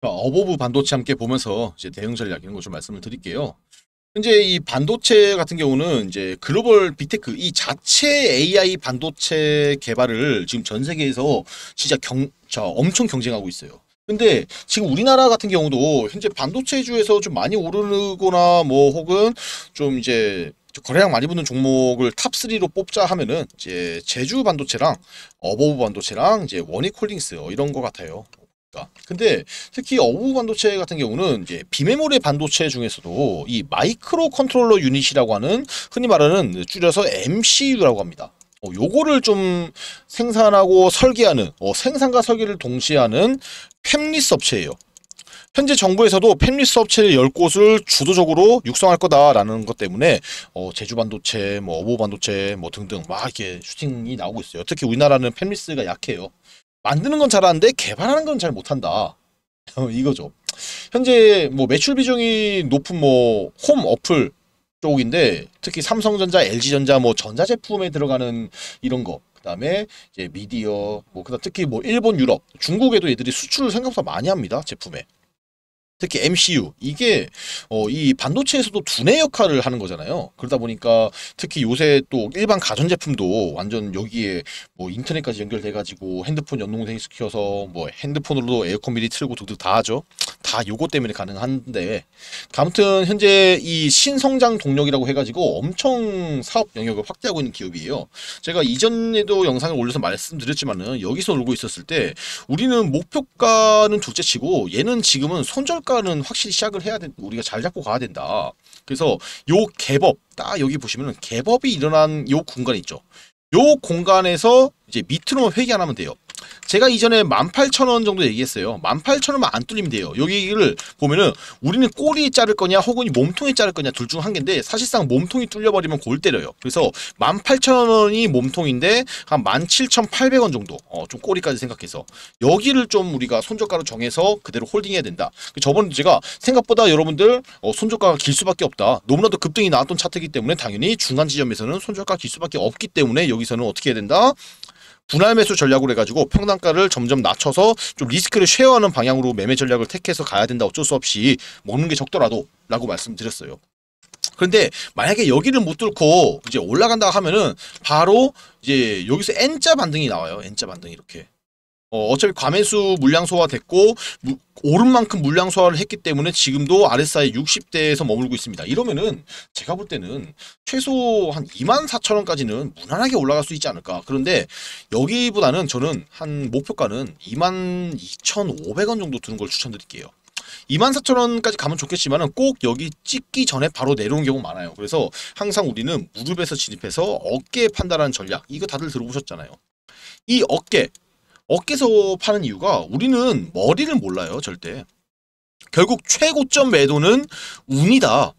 그러니까 어버브 반도체 함께 보면서 이제 대응 전략 이런 것좀 말씀을 드릴게요. 현재 이 반도체 같은 경우는 이제 글로벌 비테크이 자체 AI 반도체 개발을 지금 전 세계에서 진짜 경, 자, 엄청 경쟁하고 있어요. 근데 지금 우리나라 같은 경우도 현재 반도체주에서 좀 많이 오르거나 뭐 혹은 좀 이제 거래량 많이 붙는 종목을 탑3로 뽑자 하면은 이제 제주 반도체랑 어버브 반도체랑 이제 원익 홀딩스 어, 이런 것 같아요. 아, 근데 특히 어부 반도체 같은 경우는 이제 비메모리 반도체 중에서도 이 마이크로 컨트롤러 유닛이라고 하는 흔히 말하는 줄여서 MCU라고 합니다. 어, 요거를 좀 생산하고 설계하는 어, 생산과 설계를 동시에 하는 팹리스 업체예요. 현재 정부에서도 팹리스 업체 1 0곳을 주도적으로 육성할 거다라는 것 때문에 어, 제주 반도체, 뭐 어부 반도체 뭐 등등 막 이렇게 슈팅이 나오고 있어요. 특히 우리나라는 팹리스가 약해요. 만드는 건 잘하는데 개발하는 건 잘 못한다. 이거죠. 현재 뭐 매출 비중이 높은 뭐 홈 어플 쪽인데 특히 삼성전자, LG전자 뭐 전자 제품에 들어가는 이런 거 그다음에 이제 미디어 뭐 그다음 특히 뭐 일본, 유럽, 중국에도 애들이 수출을 생각보다 많이 합니다. 제품에. 특히 MCU 이게 어, 이 반도체에서도 두뇌 역할을 하는 거잖아요. 그러다 보니까 특히 요새 또 일반 가전 제품도 완전 여기에 뭐 인터넷까지 연결돼 가지고 핸드폰 연동생 시켜서 뭐 핸드폰으로도 에어컨 미리 틀고 등등 다 하죠. 다 요거 때문에 가능한데 아무튼 현재 이 신성장 동력이라고 해 가지고 엄청 사업 영역을 확대하고 있는 기업이에요. 제가 이전에도 영상을 올려서 말씀드렸지만은 여기서 놀고 있었을 때 우리는 목표가는 둘째치고 얘는 지금은 손절 평가는 확실히 시작을 해야 된 우리가 잘 잡고 가야 된다. 그래서 요 개법 딱 여기 보시면은 개법이 일어난 요 공간 있죠. 요 공간에서 이제 밑으로만 회귀 안 하면 돼요. 제가 이전에 18,000원 정도 얘기했어요. 18,000원만 안 뚫리면 돼요. 여기를 보면은 우리는 꼬리 자를 거냐 혹은 몸통이 자를 거냐 둘 중 한 개인데 사실상 몸통이 뚫려버리면 골 때려요. 그래서 18,000원이 몸통인데 한 17,800원 정도 어, 좀 꼬리까지 생각해서 여기를 좀 우리가 손절가로 정해서 그대로 홀딩해야 된다. 그 저번에 제가 생각보다 여러분들 어, 손절가가 길 수밖에 없다. 너무나도 급등이 나왔던 차트이기 때문에 당연히 중간 지점에서는 손절가 길 수밖에 없기 때문에 여기서는 어떻게 해야 된다? 분할 매수 전략으로 해가지고 평단가를 점점 낮춰서 좀 리스크를 쉐어하는 방향으로 매매 전략을 택해서 가야 된다 어쩔 수 없이 먹는 게 적더라도 라고 말씀드렸어요. 그런데 만약에 여기를 못 뚫고 이제 올라간다 하면은 바로 이제 여기서 N자 반등이 나와요. N자 반등 이렇게. 어, 어차피 과매수 물량 소화됐고 무, 오른 만큼 물량 소화를 했기 때문에 지금도 RSI 60대에서 머물고 있습니다. 이러면은 제가 볼 때는 최소 한 2만 4천 원까지는 무난하게 올라갈 수 있지 않을까. 그런데 여기보다는 저는 한 목표가는 2만 2,500원 정도 두는 걸 추천드릴게요. 24,000원까지 가면 좋겠지만 꼭 여기 찍기 전에 바로 내려온 경우 많아요. 그래서 항상 우리는 무릎에서 진입해서 어깨 에 판단하는 전략 이거 다들 들어보셨잖아요. 이 어깨 어깨서 파는 이유가 우리는 머리를 몰라요 절대 결국 최고점 매도는 운이다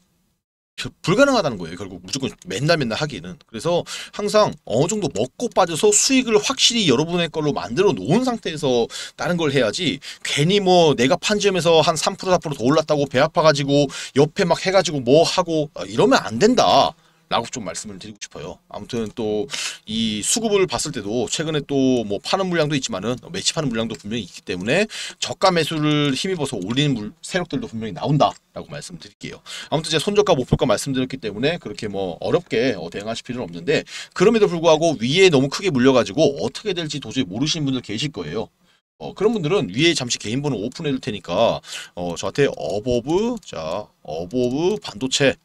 그 불가능하다는 거예요. 결국 무조건 맨날 맨날 하기에는. 그래서 항상 어느 정도 먹고 빠져서 수익을 확실히 여러분의 걸로 만들어 놓은 상태에서 다른 걸 해야지 괜히 뭐 내가 판점에서한 3% 4%더 올랐다고 배 아파가지고 옆에 막 해가지고 뭐 하고 아, 이러면 안 된다. 라고 좀 말씀을 드리고 싶어요. 아무튼 또 이 수급을 봤을 때도 최근에 또 뭐 파는 물량도 있지만은 매치파는 물량도 분명히 있기 때문에 저가 매수를 힘입어서 올리는 물, 세력들도 분명히 나온다라고 말씀드릴게요. 아무튼 제 손저가 목표가 말씀드렸기 때문에 그렇게 뭐 어렵게 어, 대응하실 필요는 없는데 그럼에도 불구하고 위에 너무 크게 물려가지고 어떻게 될지 도저히 모르시는 분들 계실 거예요. 어, 그런 분들은 위에 잠시 개인 번호 오픈해 둘 테니까 어, 저한테 어버브 자 어버브 반도체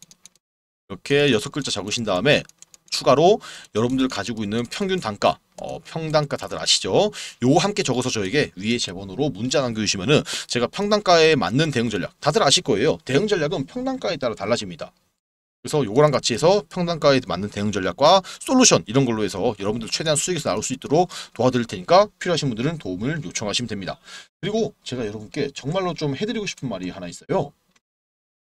이렇게 여섯 글자 적으신 다음에 추가로 여러분들 가지고 있는 평균 단가 어, 평단가 다들 아시죠? 요거 함께 적어서 저에게 위에 제본으로 문자 남겨주시면은 제가 평단가에 맞는 대응 전략 다들 아실 거예요. 대응 전략은 평단가에 따라 달라집니다. 그래서 요거랑 같이 해서 평단가에 맞는 대응 전략과 솔루션 이런 걸로 해서 여러분들 최대한 수익에서 나올 수 있도록 도와드릴 테니까 필요하신 분들은 도움을 요청하시면 됩니다. 그리고 제가 여러분께 정말로 좀 해드리고 싶은 말이 하나 있어요.